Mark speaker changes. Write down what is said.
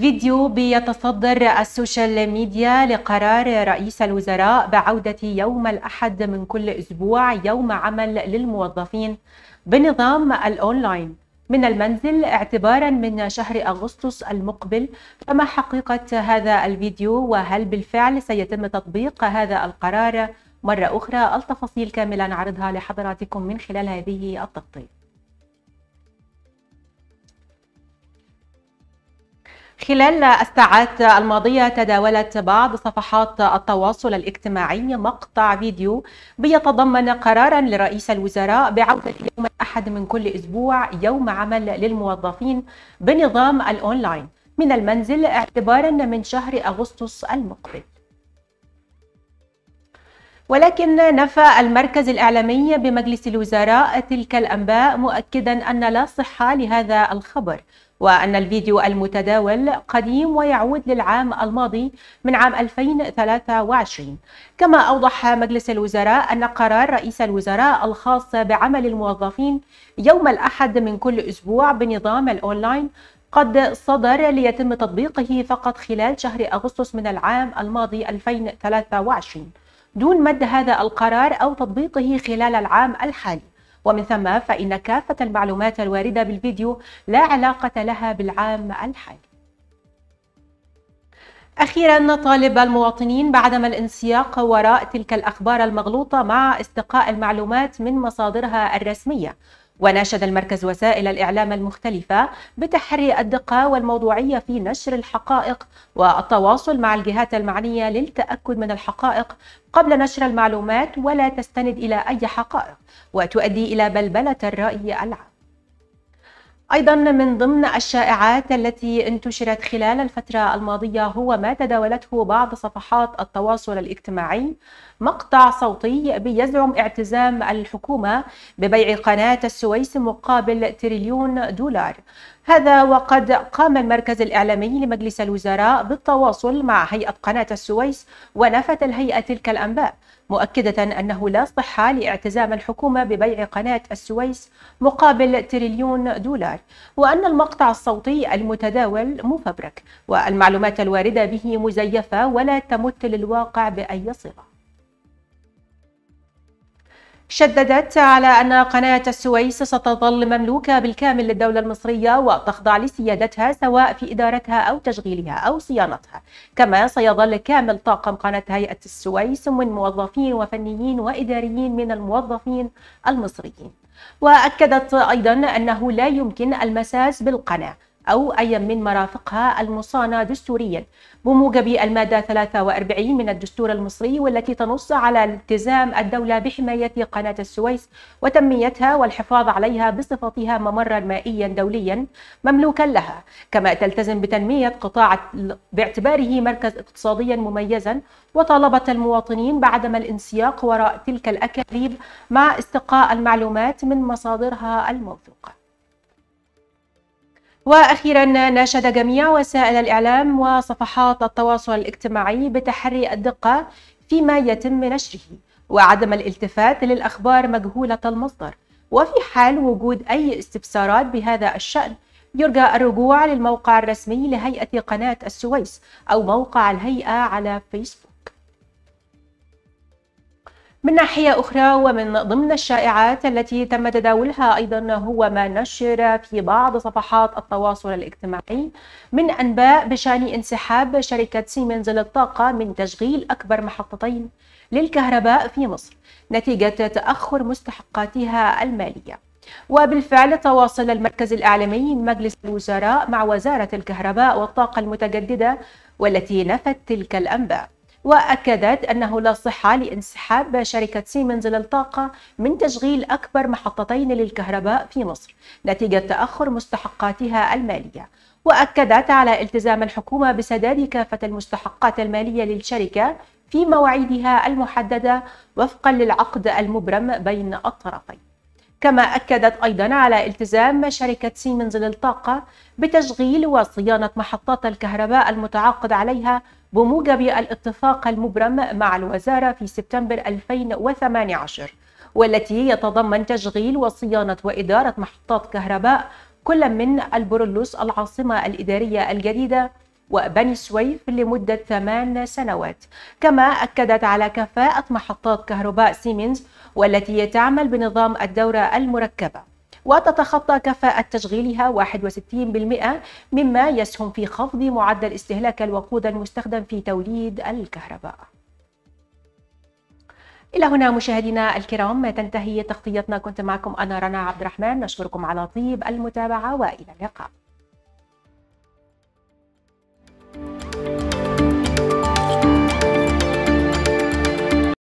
Speaker 1: فيديو بيتصدر السوشيال ميديا لقرار رئيس الوزراء بعودة يوم الأحد من كل أسبوع يوم عمل للموظفين بنظام الأونلاين من المنزل اعتبارا من شهر أغسطس المقبل فما حقيقة هذا الفيديو وهل بالفعل سيتم تطبيق هذا القرار مرة أخرى التفاصيل كاملة نعرضها لحضراتكم من خلال هذه التغطية خلال الساعات الماضية تداولت بعض صفحات التواصل الاجتماعي مقطع فيديو بيتضمن قرارا لرئيس الوزراء بعودة يوم الأحد من كل أسبوع يوم عمل للموظفين بنظام الأونلاين من المنزل اعتبارا من شهر أغسطس المقبل ولكن نفى المركز الإعلامي بمجلس الوزراء تلك الأنباء مؤكدا أن لا صحة لهذا الخبر وأن الفيديو المتداول قديم ويعود للعام الماضي من عام 2023 كما أوضح مجلس الوزراء أن قرار رئيس الوزراء الخاص بعمل الموظفين يوم الأحد من كل أسبوع بنظام الأونلاين قد صدر ليتم تطبيقه فقط خلال شهر أغسطس من العام الماضي 2023 دون مد هذا القرار أو تطبيقه خلال العام الحالي ومن ثم فإن كافة المعلومات الواردة بالفيديو لا علاقة لها بالعام الحالي أخيرا طالب المواطنين بعدم الانسياق وراء تلك الأخبار المغلوطة مع استقاء المعلومات من مصادرها الرسمية وناشد المركز وسائل الإعلام المختلفة بتحري الدقة والموضوعية في نشر الحقائق والتواصل مع الجهات المعنية للتأكد من الحقائق قبل نشر المعلومات ولا تستند إلى أي حقائق وتؤدي إلى بلبلة الرأي العام أيضا من ضمن الشائعات التي انتشرت خلال الفترة الماضية هو ما تداولته بعض صفحات التواصل الاجتماعي مقطع صوتي بيزعم اعتزام الحكومة ببيع قناة السويس مقابل تريليون دولار هذا وقد قام المركز الإعلامي لمجلس الوزراء بالتواصل مع هيئة قناة السويس ونفت الهيئة تلك الأنباء مؤكدة أنه لا صحة لاعتزام الحكومة ببيع قناة السويس مقابل تريليون دولار وأن المقطع الصوتي المتداول مفبرك والمعلومات الواردة به مزيفة ولا تمت للواقع بأي صلة شددت على أن قناة السويس ستظل مملوكة بالكامل للدولة المصرية وتخضع لسيادتها سواء في إدارتها أو تشغيلها أو صيانتها كما سيظل كامل طاقم قناة هيئة السويس من موظفين وفنيين وإداريين من الموظفين المصريين وأكدت أيضا أنه لا يمكن المساس بالقناة أو أي من مرافقها المصانة دستوريا بموجب المادة 43 من الدستور المصري والتي تنص على التزام الدولة بحماية قناة السويس وتنميتها والحفاظ عليها بصفتها ممرا مائيا دوليا مملوكا لها كما تلتزم بتنمية قطاع باعتباره مركز اقتصاديا مميزا وطالبت المواطنين بعدم الانسياق وراء تلك الأكاذيب مع استقاء المعلومات من مصادرها الموثوقه واخيرا ناشد جميع وسائل الاعلام وصفحات التواصل الاجتماعي بتحري الدقه فيما يتم نشره وعدم الالتفات للاخبار مجهوله المصدر وفي حال وجود اي استفسارات بهذا الشان يرجى الرجوع للموقع الرسمي لهيئه قناه السويس او موقع الهيئه على فيسبوك من ناحية أخرى ومن ضمن الشائعات التي تم تداولها أيضا هو ما نشر في بعض صفحات التواصل الاجتماعي من أنباء بشأن انسحاب شركة سيمنز للطاقة من تشغيل أكبر محطتين للكهرباء في مصر نتيجة تأخر مستحقاتها المالية وبالفعل تواصل المركز الإعلامي مجلس الوزراء مع وزارة الكهرباء والطاقة المتجددة والتي نفت تلك الأنباء وأكدت أنه لا صحة لانسحاب شركة سيمنز للطاقة من تشغيل أكبر محطتين للكهرباء في مصر نتيجة تأخر مستحقاتها المالية وأكدت على التزام الحكومة بسداد كافة المستحقات المالية للشركة في مواعيدها المحددة وفقا للعقد المبرم بين الطرفين كما أكدت أيضا على التزام شركة سيمنز للطاقة بتشغيل وصيانة محطات الكهرباء المتعاقد عليها بموجب الاتفاق المبرم مع الوزارة في سبتمبر 2018 والتي يتضمن تشغيل وصيانة وإدارة محطات كهرباء كل من البرولوس العاصمة الإدارية الجديدة وبني سويف لمدة ثمان سنوات كما أكدت على كفاءة محطات كهرباء سيمنز والتي تعمل بنظام الدورة المركبة وتتخطى كفاءة تشغيلها 61% مما يسهم في خفض معدل استهلاك الوقود المستخدم في توليد الكهرباء إلى هنا مشاهدينا الكرام تنتهي تغطيتنا كنت معكم أنا رنا عبد الرحمن نشكركم على طيب المتابعة وإلى اللقاء